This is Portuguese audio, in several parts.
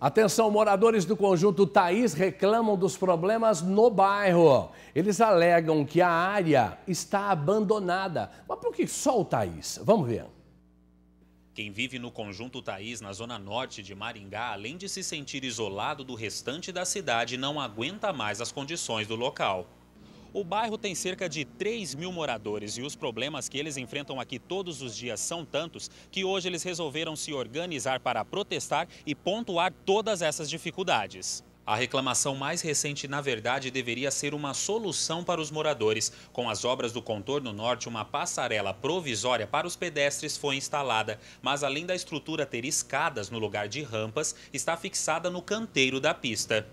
Atenção, moradores do conjunto Thaís reclamam dos problemas no bairro. Eles alegam que a área está abandonada. Mas por que só o Thaís? Vamos ver. Quem vive no conjunto Thaís, na zona norte de Maringá, além de se sentir isolado do restante da cidade, não aguenta mais as condições do local. O bairro tem cerca de 3 mil moradores e os problemas que eles enfrentam aqui todos os dias são tantos que hoje eles resolveram se organizar para protestar e pontuar todas essas dificuldades. A reclamação mais recente, na verdade, deveria ser uma solução para os moradores. Com as obras do contorno norte, uma passarela provisória para os pedestres foi instalada, mas além da estrutura ter escadas no lugar de rampas, está fixada no canteiro da pista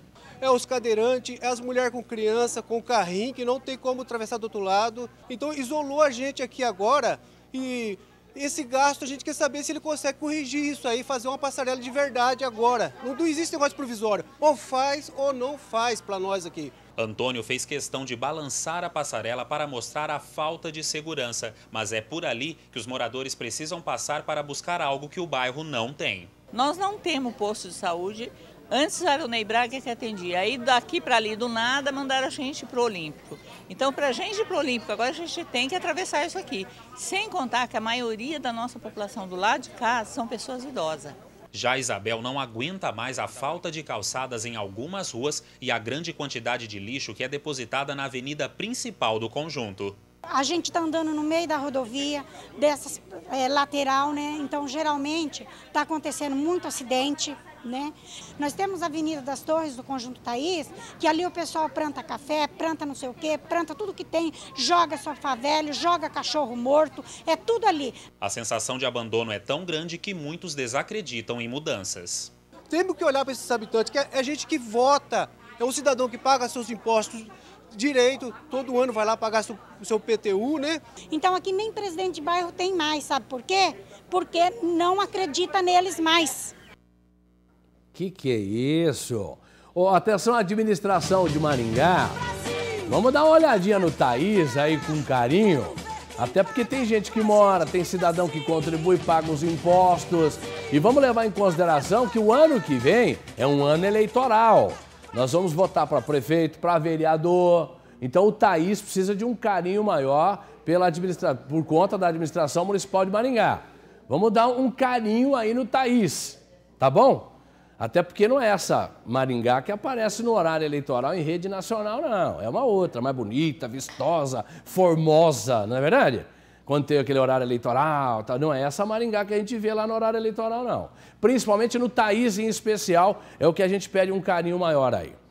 é os cadeirantes, é as mulheres com criança, com carrinho, que não tem como atravessar do outro lado. Então isolou a gente aqui agora e esse gasto a gente quer saber se ele consegue corrigir isso aí, fazer uma passarela de verdade agora. Não, existe negócio provisório. Ou faz ou não faz para nós aqui. Antônio fez questão de balançar a passarela para mostrar a falta de segurança, mas é por ali que os moradores precisam passar para buscar algo que o bairro não tem. Nós não temos posto de saúde, Antes era o Ney Braga que atendia. Aí daqui para ali, do nada, mandaram a gente para o Olímpico. Então, para a gente ir para o Olímpico, agora a gente tem que atravessar isso aqui. Sem contar que a maioria da nossa população do lado de cá são pessoas idosas. Já Isabel não aguenta mais a falta de calçadas em algumas ruas e a grande quantidade de lixo que é depositada na avenida principal do conjunto. A gente está andando no meio da rodovia, dessas é, lateral, né? Então, geralmente, está acontecendo muito acidente. Né? Nós temos a Avenida das Torres do Conjunto Thaís, que ali o pessoal planta café, planta não sei o quê, planta tudo que tem, joga sofá velho, joga cachorro morto, é tudo ali. A sensação de abandono é tão grande que muitos desacreditam em mudanças. Temos que olhar para esses habitantes, que é a é gente que vota, é o cidadão que paga seus impostos direito, todo ano vai lá pagar o seu PTU, né? Então aqui nem presidente de bairro tem mais, sabe por quê? Porque não acredita neles mais. Que que é isso? Oh, atenção administração de Maringá. Vamos dar uma olhadinha no Thaís aí com carinho. Até porque tem gente que mora, tem cidadão que contribui, paga os impostos. E vamos levar em consideração que o ano que vem é um ano eleitoral. Nós vamos votar para prefeito, para vereador. Então o Thaís precisa de um carinho maior pela administra... por conta da administração municipal de Maringá. Vamos dar um carinho aí no Thaís, tá bom? Até porque não é essa Maringá que aparece no horário eleitoral em rede nacional, não. É uma outra, mais bonita, vistosa, formosa, não é verdade? quando tem aquele horário eleitoral. Tá? Não é essa Maringá que a gente vê lá no horário eleitoral, não. Principalmente no Thaís, em especial, é o que a gente pede um carinho maior aí.